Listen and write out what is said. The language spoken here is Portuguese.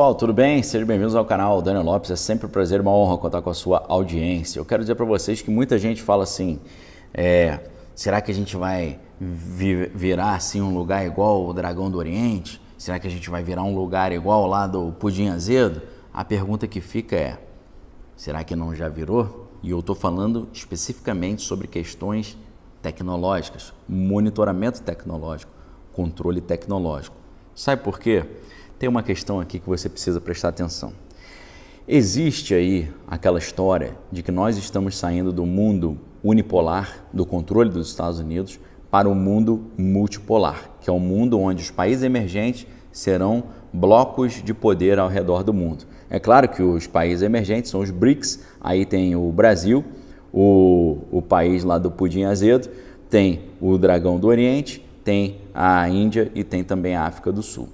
Pessoal, tudo bem? Sejam bem-vindos ao canal Daniel Lopes. É sempre um prazer e uma honra contar com a sua audiência. Eu quero dizer para vocês que muita gente fala assim: é, será que a gente vai virar assim um lugar igual o Dragão do Oriente? Será que a gente vai virar um lugar igual lá do Pudim Azedo? A pergunta que fica é: será que não já virou? E eu estou falando especificamente sobre questões tecnológicas, monitoramento tecnológico, controle tecnológico. Sabe por quê? tem uma questão aqui que você precisa prestar atenção. Existe aí aquela história de que nós estamos saindo do mundo unipolar, do controle dos Estados Unidos, para o um mundo multipolar, que é um mundo onde os países emergentes serão blocos de poder ao redor do mundo. É claro que os países emergentes são os BRICS, aí tem o Brasil, o, o país lá do pudim azedo, tem o dragão do Oriente, tem a Índia e tem também a África do Sul.